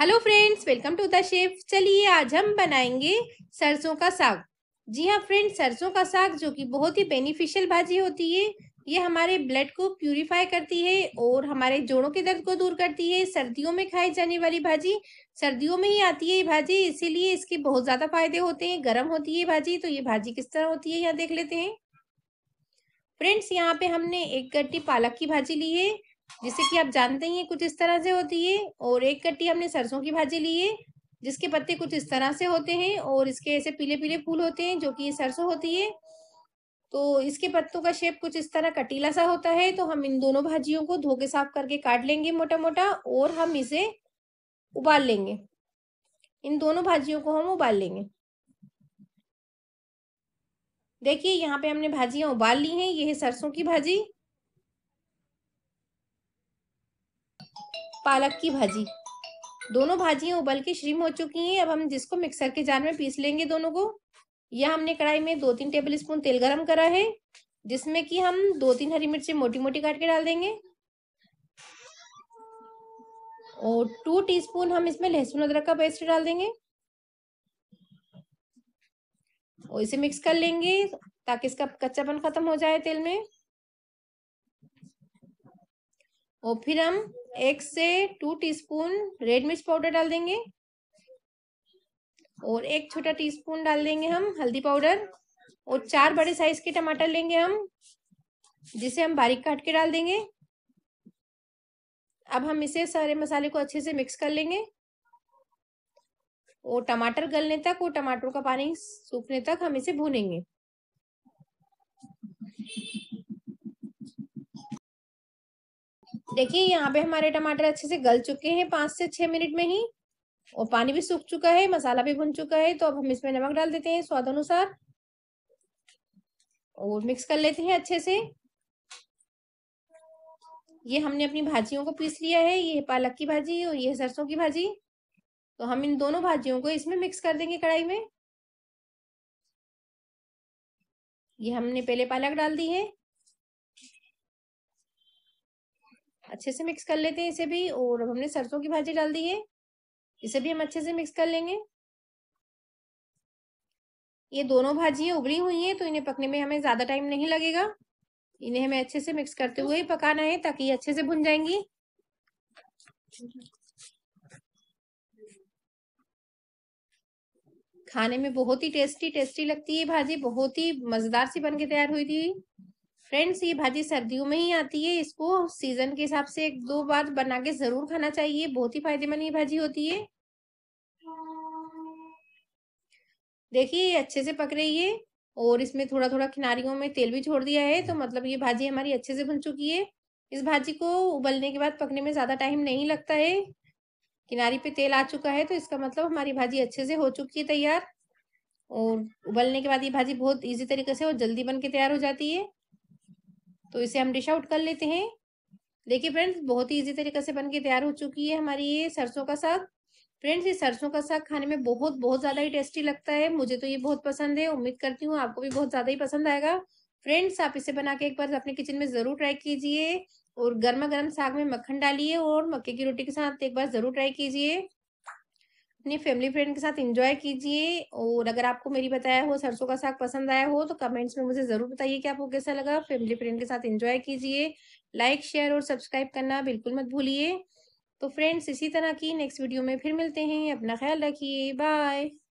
hello friends welcome to the chef चलिए आज हम बनाएंगे सरसों का साग जी हाँ फ्रेंड्स सरसों का साग जो कि बहुत ही बेनिफिशियल भाजी होती है ये हमारे ब्लड को प्यूरिफाई करती है और हमारे जोड़ों के दर्द को दूर करती है सर्दियों में खाई जाने वाली भाजी सर्दियों में ही आती है ये भाजी इसीलिए इसके बहुत ज़्यादा फायदे होते हैं गर्म होती है भाजी तो ये भाजी किस तरह होती है यहाँ देख लेते हैं फ्रेंड्स यहाँ पे हमने एक गट्टी पालक की भाजी ली है जिसे कि आप जानते ही हैं कुछ इस तरह से होती है और एक कट्टी हमने सरसों की भाजी ली है जिसके पत्ते कुछ इस तरह से होते हैं और इसके ऐसे पीले पीले फूल होते हैं जो कि सरसों होती है तो इसके पत्तों का शेप कुछ इस तरह कटीला सा होता है तो हम इन दोनों भाजियों को धो के साफ करके काट लेंगे मोटा मोटा और हम इसे उबाल लेंगे इन दोनों भाजियों को हम उबाल लेंगे देखिए यहाँ पे हमने भाजियाँ उबाल ली हैं ये है सरसों की भाजी पालक की भाजी दोनों भाजियाँ उबल के श्रीम हो चुकी हैं अब हम जिसको मिक्सर के जार में पीस लेंगे दोनों को यह हमने कढ़ाई में दो तीन टेबल स्पून तेल गरम करा है जिसमें कि हम दो तीन हरी मिर्ची मोटी मोटी काट के डाल देंगे और टू टीस्पून हम इसमें लहसुन अदरक का पेस्ट डाल देंगे और इसे मिक्स कर लेंगे ताकि इसका कच्चापन खत्म हो जाए तेल में और फिर हम एक से टू टीस्पून रेड मिर्च पाउडर डाल देंगे और एक छोटा टीस्पून डाल देंगे हम हल्दी पाउडर और चार बड़े साइज के टमाटर लेंगे हम जिसे हम बारीक काट के डाल देंगे अब हम इसे सारे मसाले को अच्छे से मिक्स कर लेंगे और टमाटर गलने तक और टमाटरों का पानी सूखने तक हम इसे भूनेंगे देखिए यहाँ पे हमारे टमाटर अच्छे से गल चुके हैं पाँच से छः मिनट में ही और पानी भी सूख चुका है मसाला भी भुन चुका है तो अब हम इसमें नमक डाल देते हैं स्वाद अनुसार और मिक्स कर लेते हैं अच्छे से ये हमने अपनी भाजियों को पीस लिया है ये पालक की भाजी और ये सरसों की भाजी तो हम इन दोनों भाजियों को इसमें मिक्स कर देंगे कढ़ाई में ये हमने पहले पालक डाल दी है अच्छे से मिक्स कर लेते हैं इसे भी और हमने सरसों की भाजी डाल दी है इसे भी हम अच्छे से मिक्स कर लेंगे ये दोनों भाजियां उबरी हुई हैं तो इन्हें पकने में हमें ज़्यादा टाइम नहीं लगेगा इन्हें हमें अच्छे से मिक्स करते हुए ही पकाना है ताकि ये अच्छे से भुन जाएंगी खाने में बहुत ही टेस्टी टेस्टी लगती है भाजी बहुत ही मज़ेदार सी बन के तैयार हुई थी फ्रेंड्स ये भाजी सर्दियों में ही आती है इसको सीजन के हिसाब से एक दो बार बना के जरूर खाना चाहिए बहुत ही फायदेमंद ये भाजी होती है देखिए ये अच्छे से पक रही है और इसमें थोड़ा थोड़ा किनारियों में तेल भी छोड़ दिया है तो मतलब ये भाजी हमारी अच्छे से बन चुकी है इस भाजी को उबलने के बाद पकने में ज़्यादा टाइम नहीं लगता है किनारी पे तेल आ चुका है तो इसका मतलब हमारी भाजी अच्छे से हो चुकी है तैयार और उबलने के बाद ये भाजी बहुत इजी तरीके से और जल्दी बन के तैयार हो जाती है तो इसे हम डिश आउट कर लेते हैं देखिए फ्रेंड्स बहुत ही इजी तरीके से बनके तैयार हो चुकी है हमारी ये सरसों का साग फ्रेंड्स ये सरसों का साग खाने में बहुत बहुत ज़्यादा ही टेस्टी लगता है मुझे तो ये बहुत पसंद है उम्मीद करती हूँ आपको भी बहुत ज़्यादा ही पसंद आएगा फ्रेंड्स आप इसे बना के एक बार अपने किचन में ज़रूर ट्राई कीजिए और गर्मा गर्म साग में मक्खन डालिए और मक्के की रोटी के साथ एक बार ज़रूर ट्राई कीजिए अपने फैमिली फ्रेंड के साथ इंजॉय कीजिए और अगर आपको मेरी बताया हो सरसों का साग पसंद आया हो तो कमेंट्स में मुझे ज़रूर बताइए कि आपको कैसा लगा फैमिली फ्रेंड के साथ इंजॉय कीजिए लाइक शेयर और सब्सक्राइब करना बिल्कुल मत भूलिए तो फ्रेंड्स इसी तरह की नेक्स्ट वीडियो में फिर मिलते हैं अपना ख्याल रखिए बाय